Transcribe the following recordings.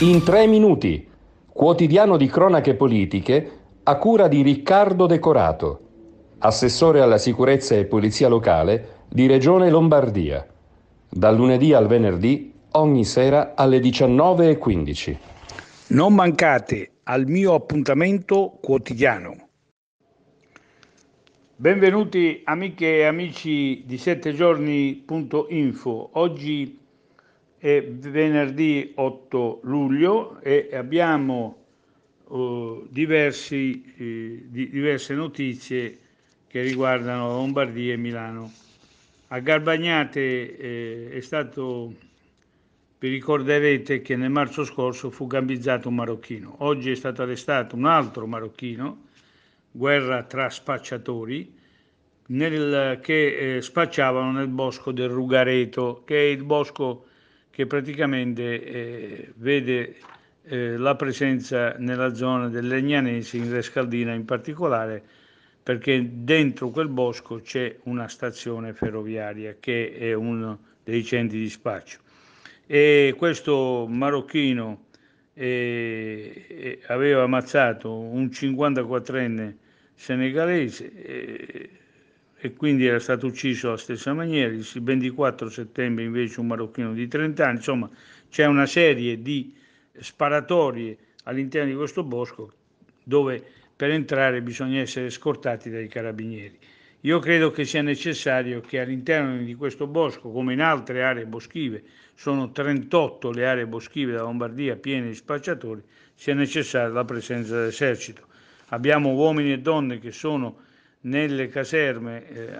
In tre minuti, quotidiano di cronache politiche a cura di Riccardo Decorato, assessore alla sicurezza e polizia locale di Regione Lombardia. Dal lunedì al venerdì, ogni sera alle 19.15. Non mancate al mio appuntamento quotidiano. Benvenuti amiche e amici di 7giorni.info. Oggi è venerdì 8 luglio e abbiamo eh, diversi, eh, di, diverse notizie che riguardano Lombardia e Milano. A Garbagnate eh, è stato, vi ricorderete che nel marzo scorso fu gambizzato un marocchino, oggi è stato arrestato un altro marocchino, guerra tra spacciatori, nel, che eh, spacciavano nel bosco del Rugareto, che è il bosco che praticamente eh, vede eh, la presenza nella zona del Legnanese, in Rescaldina in particolare, perché dentro quel bosco c'è una stazione ferroviaria che è uno dei centri di spaccio. E questo marocchino eh, eh aveva ammazzato un 54enne senegalese eh, e quindi era stato ucciso alla stessa maniera. Il 24 settembre invece un marocchino di 30 anni. Insomma, c'è una serie di sparatorie all'interno di questo bosco dove per entrare bisogna essere scortati dai carabinieri. Io credo che sia necessario che all'interno di questo bosco, come in altre aree boschive, sono 38 le aree boschive della Lombardia piene di spacciatori, sia necessaria la presenza dell'esercito. Abbiamo uomini e donne che sono nelle caserme eh,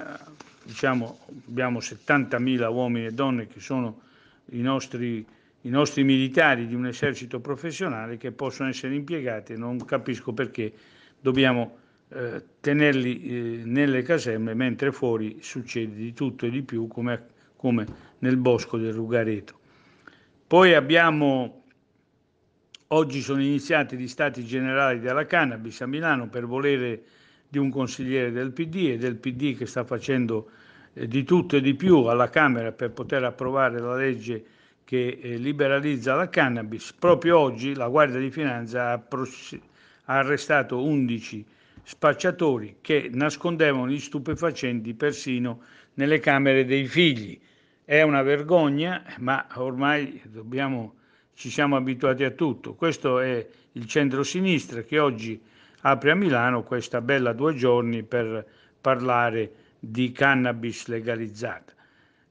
diciamo, abbiamo 70.000 uomini e donne che sono i nostri, i nostri militari di un esercito professionale che possono essere impiegati, non capisco perché dobbiamo eh, tenerli eh, nelle caserme mentre fuori succede di tutto e di più come, come nel bosco del Rugareto. Poi abbiamo, oggi sono iniziati gli stati generali della cannabis a Milano per volere di un consigliere del PD e del PD che sta facendo eh, di tutto e di più alla Camera per poter approvare la legge che eh, liberalizza la cannabis. Proprio oggi la Guardia di Finanza ha, prossi- ha arrestato 11 spacciatori che nascondevano gli stupefacenti persino nelle camere dei figli. È una vergogna, ma ormai dobbiamo, ci siamo abituati a tutto. Questo è il centro-sinistra che oggi apre a Milano questa bella due giorni per parlare di cannabis legalizzata.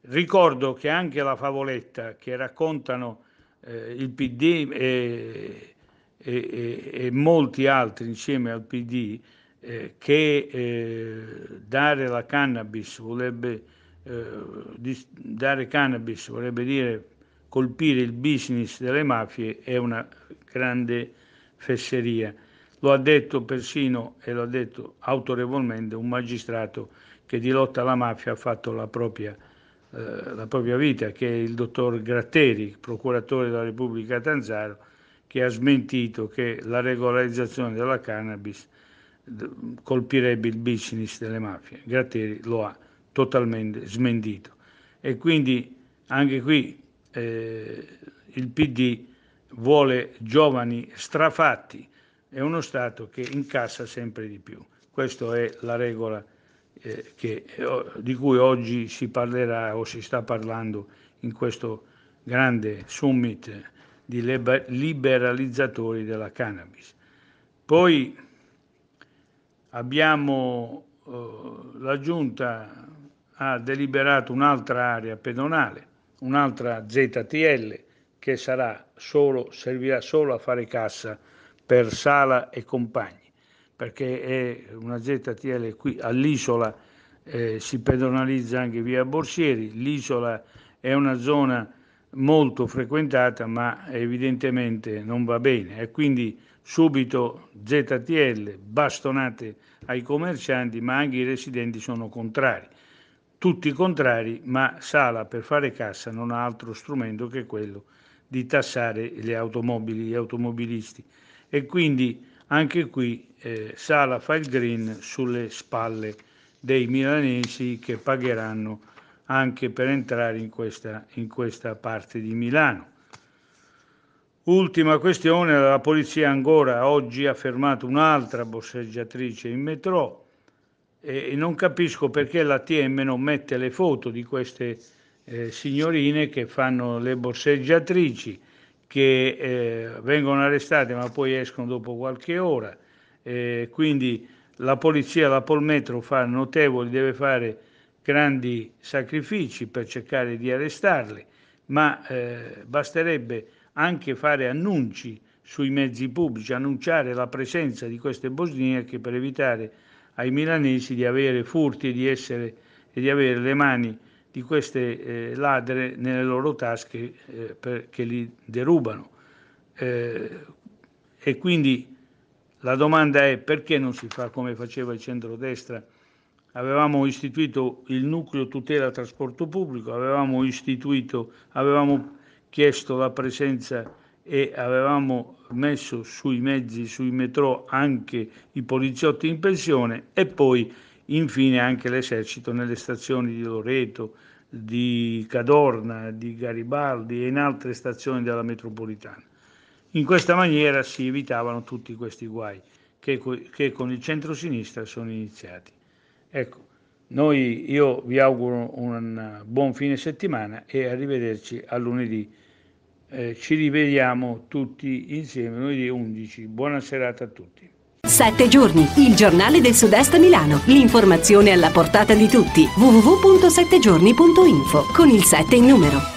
Ricordo che anche la favoletta che raccontano eh, il PD e, e, e, molti altri insieme al PD eh, che eh, dare la cannabis vorrebbe eh, dare cannabis vorrebbe dire colpire il business delle mafie è una grande fesseria. Lo ha detto persino, e lo ha detto autorevolmente, un magistrato che di lotta alla mafia ha fatto la propria, eh, la propria vita, che è il dottor Gratteri, procuratore della Repubblica Tanzaro, che ha smentito che la regolarizzazione della cannabis colpirebbe il business delle mafie. Gratteri lo ha totalmente smentito. E quindi anche qui eh, il PD vuole giovani strafatti è uno Stato che incassa sempre di più. Questa è la regola eh, che, eh, di cui oggi si parlerà o si sta parlando in questo grande summit di liberalizzatori della cannabis. Poi abbiamo eh, la giunta ha deliberato un'altra area pedonale, un'altra ZTL che sarà solo, servirà solo a fare cassa per Sala e compagni, perché è una ZTL qui all'isola, eh, si pedonalizza anche via Borsieri, l'isola è una zona molto frequentata ma evidentemente non va bene e quindi subito ZTL, bastonate ai commercianti ma anche i residenti sono contrari tutti contrari, ma Sala per fare cassa non ha altro strumento che quello di tassare le automobili, gli automobilisti e quindi anche qui eh, Sala fa il green sulle spalle dei milanesi che pagheranno anche per entrare in questa, in questa parte di Milano. Ultima questione, la polizia ancora oggi ha fermato un'altra borseggiatrice in metro e non capisco perché l'ATM non mette le foto di queste eh, signorine che fanno le borseggiatrici che eh, vengono arrestate ma poi escono dopo qualche ora. Eh, quindi la polizia, la Polmetro fa notevoli, deve fare grandi sacrifici per cercare di arrestarle, ma eh, basterebbe anche fare annunci sui mezzi pubblici, annunciare la presenza di queste bosniache per evitare ai milanesi di avere furti e di, essere, e di avere le mani di queste eh, ladre nelle loro tasche eh, che li derubano. Eh, e quindi la domanda è perché non si fa come faceva il centrodestra? Avevamo istituito il nucleo tutela trasporto pubblico, avevamo, avevamo chiesto la presenza e avevamo messo sui mezzi, sui metrò anche i poliziotti in pensione e poi infine anche l'esercito nelle stazioni di Loreto, di Cadorna, di Garibaldi e in altre stazioni della metropolitana. In questa maniera si evitavano tutti questi guai che, che con il centro-sinistra sono iniziati. Ecco, noi, io vi auguro un buon fine settimana e arrivederci a lunedì. Eh, ci rivediamo tutti insieme lunedì 11. Buona serata a tutti. 7 giorni, il giornale del sud-est Milano. L'informazione alla portata di tutti. www.settegiorni.info con il 7 in numero.